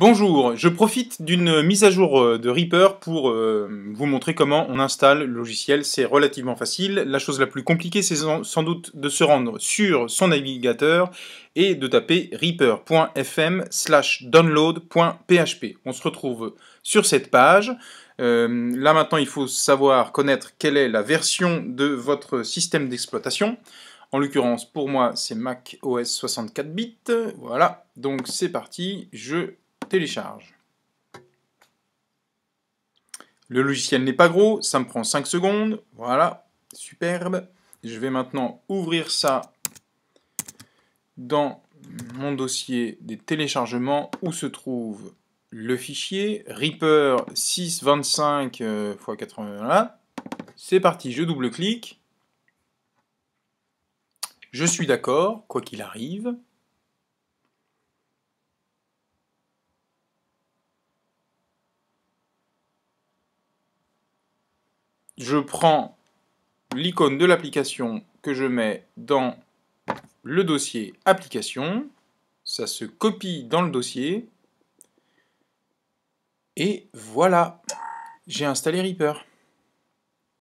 Bonjour, je profite d'une mise à jour euh, de Reaper pour euh, vous montrer comment on installe le logiciel. C'est relativement facile. La chose la plus compliquée, c'est sans doute de se rendre sur son navigateur et de taper reaper.fm slash download.php. On se retrouve sur cette page. Euh, là maintenant, il faut savoir connaître quelle est la version de votre système d'exploitation. En l'occurrence, pour moi, c'est Mac OS 64 bits. Voilà, donc c'est parti. Je télécharge. Le logiciel n'est pas gros, ça me prend 5 secondes. Voilà, superbe. Je vais maintenant ouvrir ça dans mon dossier des téléchargements où se trouve le fichier Reaper 625 x voilà C'est parti, je double-clique. Je suis d'accord, quoi qu'il arrive. je prends l'icône de l'application que je mets dans le dossier application, ça se copie dans le dossier, et voilà, j'ai installé Reaper.